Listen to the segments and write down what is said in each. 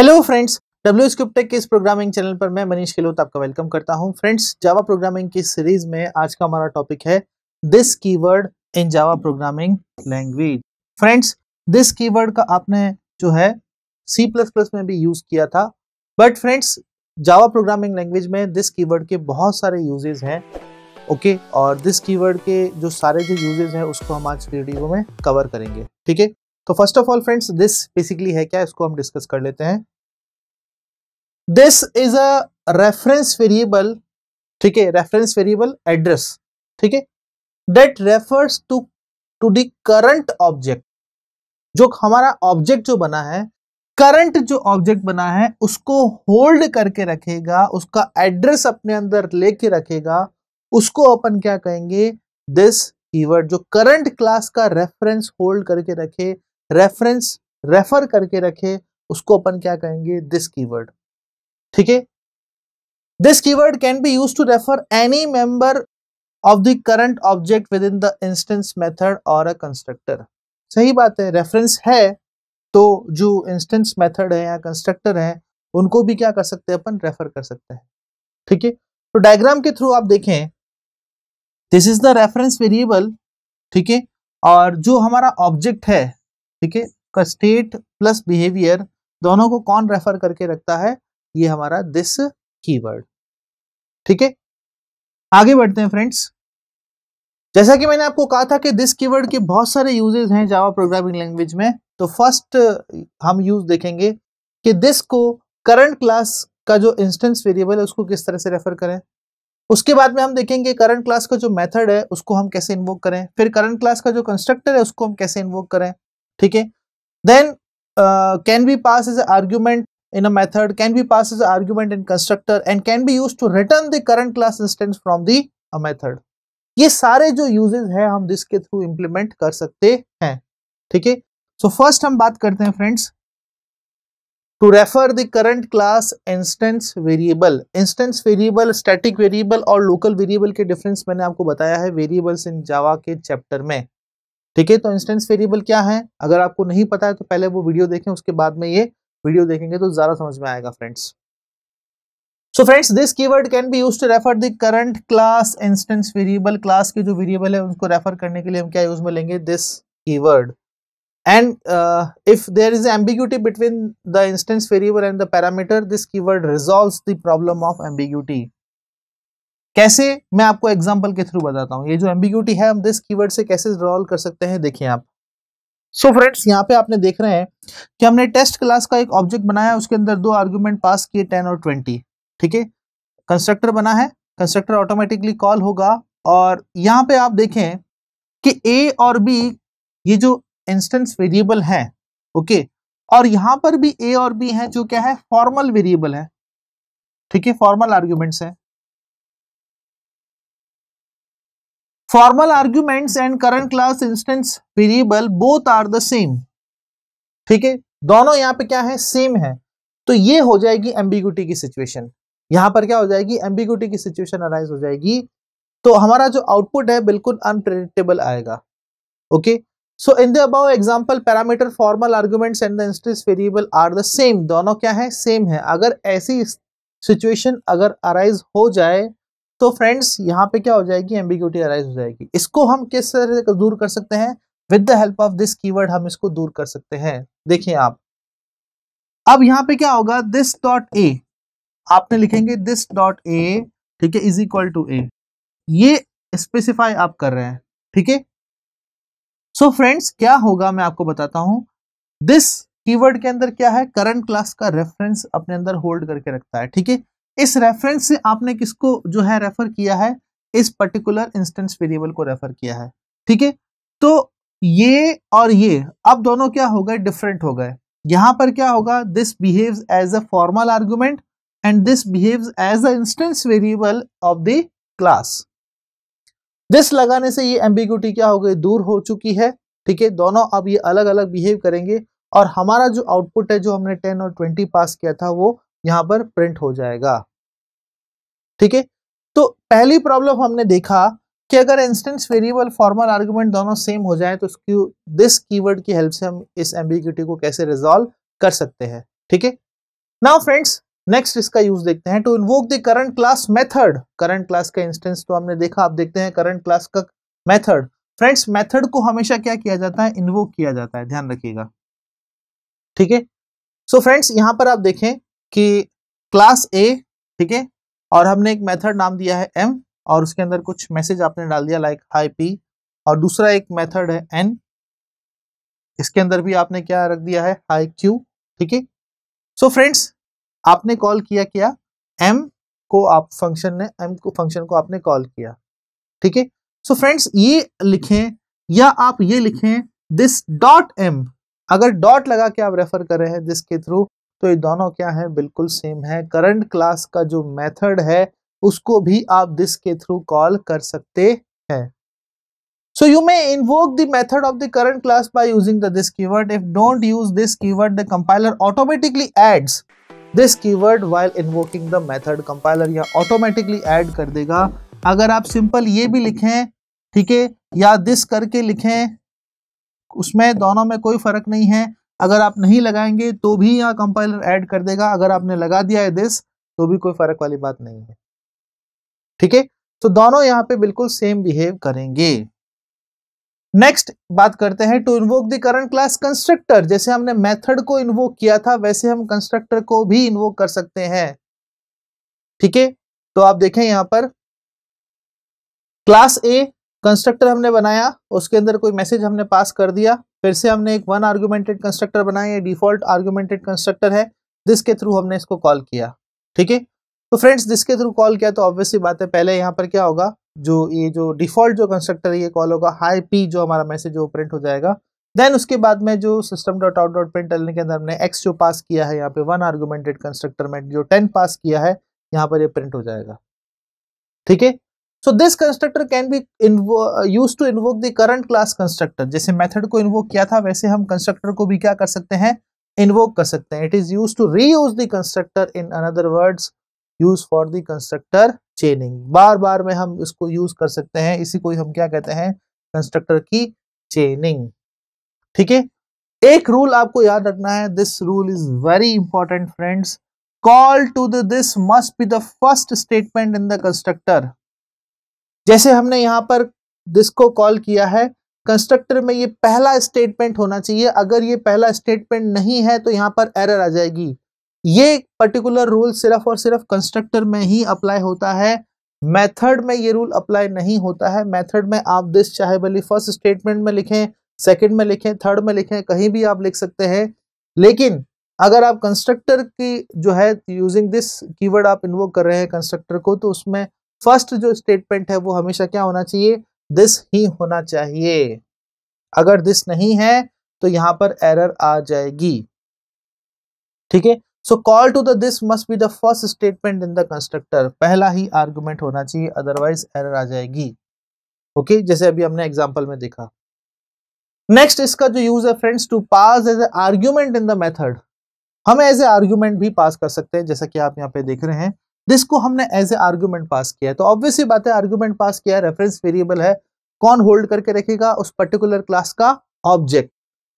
Hello friends W script के इस programming channel पर मैं मनीष खेलोत आपका वेलकम करता हूं फ्रेंड्स जावा प्रोग्रामिंग की सीरीज में आज का हमारा टॉपिक है this keyword in Java programming language friends this keyword का आपने जो है सी प्लस प्लस में भी यूज किया था but friends Java programming language में दिस कीवर्ड के बहुत सारे यूजेज हैं ओके और दिस कीवर्ड के जो सारे जो यूजेज हैं उसको हम आज वीडियो में कवर करेंगे ठीक है तो first of all friends this basically है क्या इसको हम डिस्कस कर लेते हैं this is a reference variable ठीक है रेफरेंस वेरिएबल एड्रेस ठीक है that refers to to the current object जो हमारा ऑब्जेक्ट जो बना है करंट जो ऑब्जेक्ट बना है उसको होल्ड करके रखेगा उसका एड्रेस अपने अंदर लेके रखेगा उसको अपन क्या कहेंगे दिस कीवर्ड जो करंट क्लास का रेफरेंस होल्ड करके रखे रेफरेंस रेफर करके रखे उसको अपन क्या कहेंगे दिस कीवर्ड ठीक है this this can be use to refer any member of the current object within the instance method और अ कंस्ट्रक्टर सही बात है रेफरेंस है तो जो इंस्टेंस मेथड है या कंस्ट्रक्टर है उनको भी क्या कर सकते हैं अपन रेफर कर सकते हैं ठीक है तो डायग्राम के थ्रू आप देखें this is the reference variable ठीक है और जो हमारा ऑब्जेक्ट है ठीक है स्टेट प्लस बिहेवियर दोनों को कौन रेफर करके रखता है ये हमारा दिस कीवर्ड ठीक है आगे बढ़ते हैं फ्रेंड्स जैसा कि मैंने आपको कहा था कि दिस कीवर्ड के बहुत सारे यूजेस हैं जावा प्रोग्रामिंग लैंग्वेज में तो फर्स्ट हम यूज देखेंगे कि दिस को करंट क्लास का जो इंस्टेंस वेरिएबल है उसको किस तरह से रेफर करें उसके बाद में हम देखेंगे करंट क्लास का जो मेथड है उसको हम कैसे इन्वोक करें फिर करंट क्लास का जो कंस्ट्रक्टर है उसको हम कैसे इन्वोक करें ठीक है then can be pass as argument in a method can be passed as argument in constructor and can be used to return the current class instance from the a method. ये सारे जो uses हैं हम this के through implement कर सकते हैं ठीक है सो फर्स्ट हम बात करते हैं friends to refer the current class instance variable instance variable static variable और लोकल वेरिएबल के डिफरेंस मैंने आपको बताया है वेरिएबल्स इन जावा के चैप्टर में ठीक है तो इंस्टेंस वेरिएबल क्या है अगर आपको नहीं पता है तो पहले वो वीडियो देखें उसके बाद में ये वीडियो देखेंगे तो ज़्यादा समझ में आएगा friends so friends this keyword can be use to refer the current class instance variable class के जो वेरिएबल है उसको रेफर करने के लिए हम क्या यूज में लेंगे this keyword and if there is ambiguity between the instance variable and the parameter this keyword resolves the problem of ambiguity कैसे मैं आपको एग्जांपल के थ्रू बताता हूँ ये जो एम्बिग्यूटी है हम दिस कीवर्ड से कैसे रिजॉल्व कर सकते हैं देखिए आप सो so फ्रेंड्स यहाँ पे आपने देख रहे हैं कि हमने टेस्ट क्लास का एक ऑब्जेक्ट बनाया उसके अंदर दो आर्ग्यूमेंट पास किए टेन और ट्वेंटी ठीक है कंस्ट्रक्टर बना है कंस्ट्रक्टर ऑटोमेटिकली कॉल होगा और यहाँ पे आप देखें कि ए और बी ये जो इंस्टेंस वेरिएबल है ओके और यहाँ पर भी ए और बी है जो क्या है फॉर्मल वेरिएबल है ठीक है फॉर्मल आर्ग्यूमेंट्स है formal arguments and current class instance variable both are the same ठीक है दोनों यहाँ पे क्या है सेम है तो ये हो जाएगी एम्बिगुटी की सिचुएशन यहां पर क्या हो जाएगी एम्बिगुटी की सिचुएशन अराइज हो जाएगी तो हमारा जो आउटपुट है बिल्कुल अनप्रेडिक्टेबल आएगा okay so in the above example parameter formal arguments and the instance variable are the same दोनों क्या है सेम है अगर ऐसी सिचुएशन अगर अराइज हो जाए तो फ्रेंड्स यहाँ पे क्या हो जाएगी एम्बिग्यूटी अराइज हो जाएगी इसको हम किस तरह से दूर कर सकते हैं with the help of this keyword हम इसको दूर कर सकते हैं देखिए आप अब यहाँ पे क्या होगा दिस डॉट ए आपने लिखेंगे दिस डॉट ए ठीक है इज इक्वल टू ए ये स्पेसिफाई आप कर रहे हैं ठीक है सो फ्रेंड्स क्या होगा मैं आपको बताता हूं दिस कीवर्ड के अंदर क्या है करंट क्लास का रेफरेंस अपने अंदर होल्ड करके रखता है ठीक है इस रेफरेंस से आपने किसको जो है रेफर किया है इस पर्टिकुलर इंस्टेंस वेरिएबल को रेफर किया है ठीक है तो ये और ये अब दोनों क्या हो गए डिफरेंट हो गए यहां पर क्या होगा this behave as a formal argument and this behave as a instance variable of the class this लगाने से ये एम्बिग्यूटी क्या हो गई दूर हो चुकी है ठीक है दोनों अब ये अलग अलग बिहेव करेंगे और हमारा जो आउटपुट है जो हमने टेन और ट्वेंटी पास किया था वो यहाँ पर प्रिंट हो जाएगा ठीक है तो पहली प्रॉब्लम हमने देखा कि अगर इंस्टेंस वेरिएबल फॉर्मल आर्गुमेंट दोनों सेम हो जाए तो उसकी दिस कीवर्ड की हेल्प से हम इस एम्बिग्यूटी को कैसे रिजॉल्व कर सकते हैं ठीक है नाउ फ्रेंड्स नेक्स्ट इसका यूज देखते हैं to invoke the current class method current class का इंस्टेंस तो हमने देखा आप देखते हैं करंट क्लास का मेथड फ्रेंड्स मेथड को हमेशा क्या किया जाता है इन्वोक किया जाता है ध्यान रखिएगा ठीक है सो फ्रेंड्स यहां पर आप देखें कि क्लास ए ठीक है और हमने एक मेथड नाम दिया है एम और उसके अंदर कुछ मैसेज आपने डाल दिया लाइक हाई पी और दूसरा एक मेथड है एन इसके अंदर भी आपने क्या रख दिया है हाई क्यू ठीक है सो फ्रेंड्स आपने कॉल किया क्या एम को आप फंक्शन ने एम को फंक्शन को आपने कॉल किया ठीक है सो फ्रेंड्स ये लिखें या आप ये लिखें दिस डॉट एम अगर डॉट लगा के आप रेफर कर रहे हैं जिसके थ्रू तो ये दोनों क्या है बिल्कुल सेम है करंट क्लास का जो मेथड है उसको भी आप दिस के थ्रू कॉल कर सकते हैं so you may invoke the method of the current class by using the this keyword if don't use this keyword the compiler automatically adds this keyword while invoking the method compiler या automatically add कर देगा अगर आप simple ये भी लिखें ठीक है या दिस करके लिखें उसमें दोनों में कोई फर्क नहीं है अगर आप नहीं लगाएंगे तो भी यहाँ कंपाइलर ऐड कर देगा अगर आपने लगा दिया है दिस तो भी कोई फर्क वाली बात नहीं है ठीक है तो दोनों यहाँ पे बिल्कुल सेम बिहेव करेंगे नेक्स्ट बात करते हैं to invoke the current class constructor जैसे हमने मेथड को इन्वोक किया था वैसे हम कंस्ट्रक्टर को भी इन्वोक कर सकते हैं ठीक है तो आप देखें यहां पर क्लास ए कंस्ट्रक्टर हमने बनाया उसके अंदर कोई मैसेज हमने पास कर दिया फिर से हमने एक वन आर्गुमेंटेड कंस्ट्रक्टर बनाया डिफॉल्ट आर्गूमेंटेड कंस्ट्रक्टर है जिसके थ्रू हमने इसको कॉल किया ठीक है तो फ्रेंड्स जिसके थ्रू कॉल किया तो ऑब्वियसली बात है पहले यहाँ पर क्या होगा जो ये जो डिफॉल्ट जो कंस्ट्रक्टर है ये कॉल होगा हाई पी जो हमारा मैसेज वो प्रिंट हो जाएगा देन उसके बाद में जो system dot out dot print करने के अंदर हमने एक्स जो पास किया है यहाँ पे वन आर्ग्यूमेंटेड कंस्ट्रक्टर में जो टेन पास किया है यहाँ पर ये प्रिंट हो जाएगा ठीक है so this constructor can be use to invoke the current class constructor जैसे मेथड को इन्वोक किया था वैसे हम कंस्ट्रक्टर को भी क्या कर सकते हैं इन्वोक कर सकते हैं it is use to reuse the constructor in another words use for the constructor chaining बार बार में हम इसको यूज कर सकते हैं इसी को हम क्या कहते हैं कंस्ट्रक्टर की चेनिंग ठीक है एक रूल आपको याद रखना है this rule is very important friends call to this must be the first statement in the constructor जैसे हमने यहाँ पर दिस को कॉल किया है कंस्ट्रक्टर में ये पहला स्टेटमेंट होना चाहिए अगर ये पहला स्टेटमेंट नहीं है तो यहाँ पर एरर आ जाएगी ये पर्टिकुलर रूल सिर्फ और सिर्फ कंस्ट्रक्टर में ही अप्लाई होता है मेथड में ये रूल अप्लाई नहीं होता है मेथड में आप दिस चाहे भले फर्स्ट स्टेटमेंट में लिखें सेकंड में लिखें थर्ड में लिखें कहीं भी आप लिख सकते हैं लेकिन अगर आप कंस्ट्रक्टर की जो है यूजिंग दिस कीवर्ड आप इन्वोक कर रहे हैं कंस्ट्रक्टर को तो उसमें फर्स्ट जो स्टेटमेंट है वो हमेशा क्या होना चाहिए दिस ही होना चाहिए अगर दिस नहीं है तो यहां पर एरर आ जाएगी ठीक है so call to the this must be the first statement in the constructor पहला ही आर्गुमेंट होना चाहिए अदरवाइज एरर आ जाएगी ओके okay? जैसे अभी हमने एग्जाम्पल में देखा नेक्स्ट इसका जो यूज है friends to pass as a argument in the method हम एज ए आर्ग्यूमेंट भी पास कर सकते हैं जैसा कि आप यहाँ पे देख रहे हैं जिसको हमने एज ए आर्ग्यूमेंट पास किया है तो ऑब्वियसली बात है आर्ग्यूमेंट पास किया है रेफरेंस वेरिएबल है कौन होल्ड करके रखेगा उस पर्टिकुलर क्लास का ऑब्जेक्ट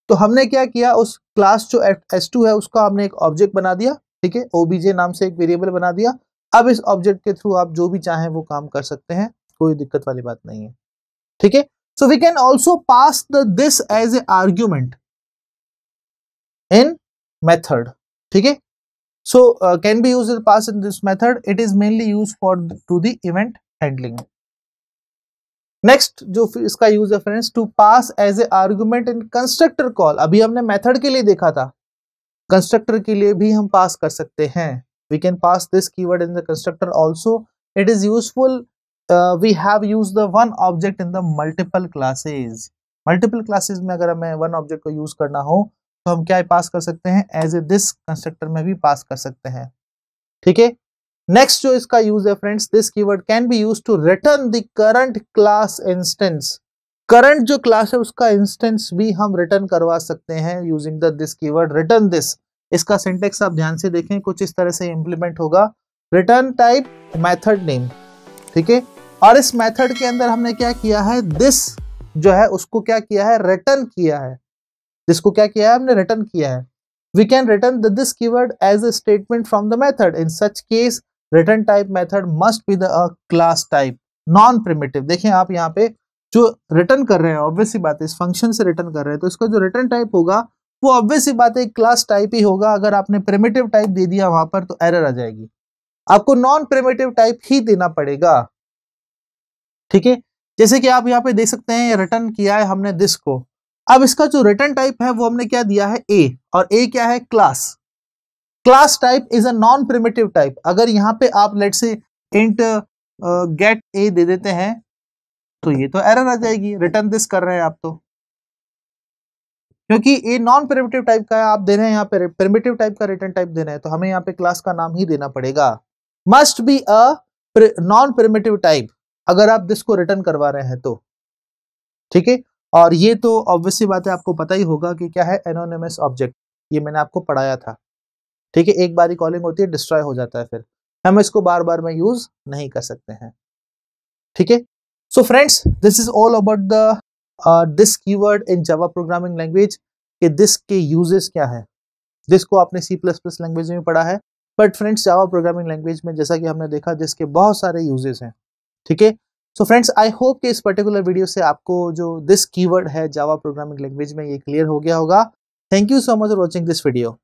तो हमने क्या किया उस क्लास जो एस टू है उसका हमने एक ऑब्जेक्ट बना दिया ठीक है ओबीजे नाम से एक वेरिएबल बना दिया अब इस ऑब्जेक्ट के थ्रू आप जो भी चाहें वो काम कर सकते हैं कोई दिक्कत वाली बात नहीं है ठीक है so we can also pass the this as a argument in method ठीक है So uh, can be used in the past in this method. It is mainly used for to the event handling. Next जो इसका use है friends to pass as a argument in constructor call अभी हमने method के लिए देखा था constructor के लिए भी हम पास कर सकते हैं we can pass this keyword in the constructor also it is useful we have use the one object in the multiple classes multiple classes में अगर हमें वन ऑब्जेक्ट को यूज करना हो तो हम क्या पास कर सकते हैं एज ए दिस कंस्ट्रक्टर में भी पास कर सकते हैं ठीक है नेक्स्ट जो इसका यूज है friends this keyword can be use to return the current class instance current जो क्लास है उसका इंस्टेंस भी हम रिटर्न करवा सकते हैं using the this keyword return this इसका सिंटेक्स आप ध्यान से देखें कुछ इस तरह से इंप्लीमेंट होगा रिटर्न टाइप मैथड नेम ठीक है और इस मैथड के अंदर हमने क्या किया है दिस जो है उसको क्या किया है रिटर्न किया है जिसको क्या किया है हमने रिटर्न किया है we can return the, this keyword as a statement from the method in such case return type method must be the a class type देखें आप यहाँ पे जो रिटर्न कर रहे हैं ऑब्वियसली बात है इस फंक्शन से रिटर्न कर रहे हैं तो इसका जो रिटर्न टाइप होगा वो ऑब्वियसली बात है क्लास टाइप ही होगा अगर आपने प्रिमेटिव टाइप दे दिया वहां पर तो एरर आ जाएगी आपको नॉन प्रिमेटिव टाइप ही देना पड़ेगा ठीक है जैसे कि आप यहाँ पे देख सकते हैं रिटर्न किया है हमने दिस को अब इसका जो रिटर्न टाइप है वो हमने क्या दिया है ए और ए क्या है class class type is a non primitive type अगर यहां पे आप लेट से इंट गेट ए दे देते हैं तो ये तो एरर आ जाएगी रिटर्न दिस कर रहे हैं आप तो क्योंकि ए नॉन प्रिमेटिव टाइप का है आप दे रहे हैं यहाँ पे प्रिमेटिव टाइप का रिटर्न टाइप दे रहे हैं तो हमें यहाँ पे क्लास का नाम ही देना पड़ेगा must be a non primitive type अगर आप दिस को रिटर्न करवा रहे हैं तो ठीक है और ये तो ऑब्वियसली बात है आपको पता ही होगा कि क्या है एनोनिमस ऑब्जेक्ट ये मैंने आपको पढ़ाया था ठीक है एक बार ही कॉलिंग होती है डिस्ट्रॉय हो जाता है फिर हम इसको बार बार में यूज नहीं कर सकते हैं ठीक है so friends this is all about the this keyword in Java programming language के दिस के यूजेस क्या है दिस को आपने सी प्लस प्लस लैंग्वेज में पढ़ा है but friends Java programming language में जैसा कि हमने देखा जिसके बहुत सारे यूजेस हैं ठीक है सो फ्रेंड्स आई होप कि इस पर्टिकुलर वीडियो से आपको जो दिस कीवर्ड है जावा प्रोग्रामिंग लैंग्वेज में ये क्लियर हो गया होगा thank you so much for watching this video